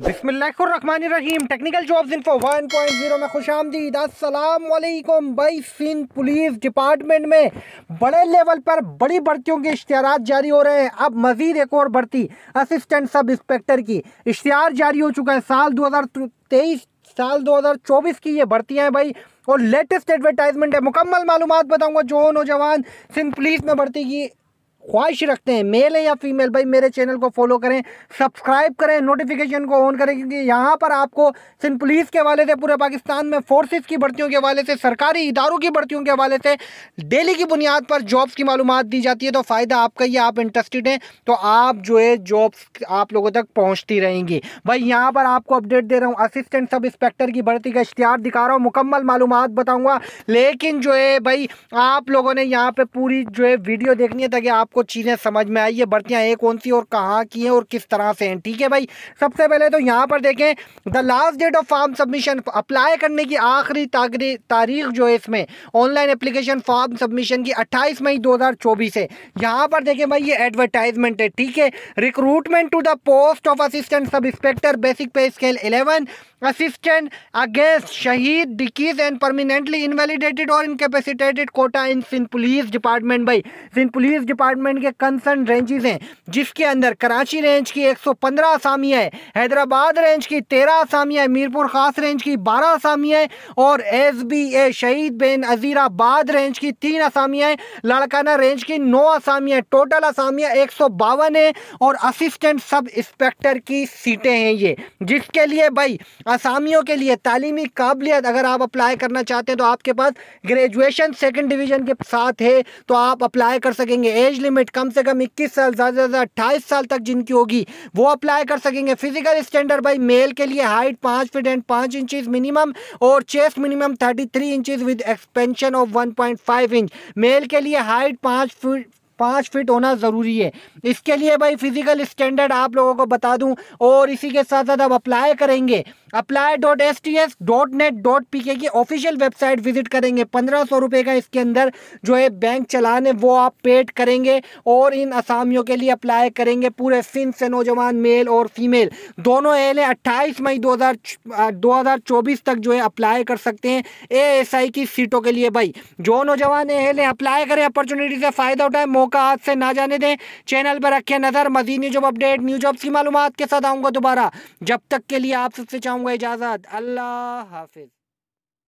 बिस्मिल्लाम technical jobs info 1.0 में खुश आमदीद असलकुम भाई सिंध पुलिस डिपार्टमेंट में बड़े लेवल पर बड़ी भर्तियों के इश्तहार जारी हो रहे हैं अब मज़ीद एक और भर्ती असिस्टेंट सब इंस्पेक्टर की इश्तहार जारी हो चुका है साल 2023 साल 2024 की ये भर्तियाँ हैं भाई और लेटेस्ट एडवर्टाइजमेंट है मुकम्मल मालूम बताऊँगा जो नौजवान सिंध पुलिस में भर्ती की ख्वाहिश रखते हैं मेल है या फीमेल भाई मेरे चैनल को फॉलो करें सब्सक्राइब करें नोटिफिकेशन को ऑन करें क्योंकि यहाँ पर आपको सिंध पुलिस के हवाले से पूरे पाकिस्तान में फोर्सेस की भर्तियों के हवाले से सरकारी इदारों की भर्तियों के हवाले से डेली की बुनियाद पर जॉब्स की मालूम दी जाती है तो फ़ायदा आपका ही आप इंटरेस्टेड हैं तो आप जो है जॉब्स आप लोगों तक पहुँचती रहेंगी भाई यहाँ पर आपको अपडेट दे रहा हूँ असिस्टेंट सब इंस्पेक्टर की भर्ती का इश्तहार दिखा रहा हूँ मुकम्मल मालूम बताऊँगा लेकिन जो है भाई आप लोगों ने यहाँ पर पूरी जो है वीडियो देखनी है ताकि आप आपको चीज़ें समझ में आई है बढ़तियाँ हैं कौन सी और कहाँ की हैं और किस तरह से हैं ठीक है भाई सबसे पहले तो यहाँ पर देखें the last date of form submission apply करने की आखिरी तारीख जो है इसमें ऑनलाइन अप्लीकेशन फॉर्म सबमिशन की अट्ठाईस मई दो है यहाँ पर देखें भाई ये एडवर्टाइजमेंट है ठीक है recruitment to the post of assistant sub inspector basic pay scale eleven assistant against शहीद डिकीज and permanently invalidated or incapacitated quota in Sindh police department भाई सिंध पुलिस डिपार्टमेंट डिपार्टमेंट के कंसर्न रेंजेस हैं जिसके अंदर कराची रेंज की 115 आसामियाँ हैं हैदराबाद रेंज की 13 आसामियाँ मीरपुर खास रेंज की 12 आसामियाँ हैं और एस बी ए शहीद बेन अजीराबाद रेंज की तीन आसामियाँ हैं लाड़काना रेंज की नौ आसामियाँ टोटल आसामियाँ एक सौ बावन है और असिस्टेंट सब इंस्पेक्टर की सीटें हैं ये जिसके लिए भाई आसामियों के लिए तालीमी काबिलियत अगर आप अप्लाई करना चाहते हैं तो आपके पास ग्रेजुएशन सेकेंड डिवीज़न के साथ है तो आप अप्लाई कर सकेंगे एज लिमिट लिमिट कम से कम इक्कीस साल ज़्यादा से ज़्यादा अट्ठाईस साल तक जिनकी होगी वो अप्लाई कर सकेंगे फिजिकल स्टैंडर्ड भाई मेल के लिए हाइट पाँच फीट एंड पाँच इंचज मिनिमम और chest minimum thirty three inches with expansion of one point five inch male के लिए हाइट पाँच फीट पाँच फिट होना ज़रूरी है इसके लिए भाई फिजिकल स्टैंडर्ड आप लोगों को बता दूं और इसी के साथ साथ आप अप्लाई करेंगे apply dot S T S dot net dot P K की ऑफिशियल वेबसाइट विजिट करेंगे पंद्रह सौ रुपये का इसके अंदर जो है बैंक चलाने वो आप पेड करेंगे और इन असामियों के लिए अप्लाई करेंगे पूरे सिंध से नौजवान मेल और फीमेल दोनों एल ए अट्ठाईस मई दो हज़ार तक जो है अप्लाई कर सकते हैं ए एस आई की सीटों के लिए भाई जो नौजवान एल ए अप्लाई करें अपॉर्चुनिटी से फ़ायदा उठाएं मौके का हाथ से ना जाने दें चैनल पर रखें नज़र मजीद न्यूजॉब अपडेट न्यूज जॉब्स की मालूम के साथ आऊँगा दोबारा जब तक के लिए आप सबसे चाहूँगा इजाज़त अल्लाह हाफिज़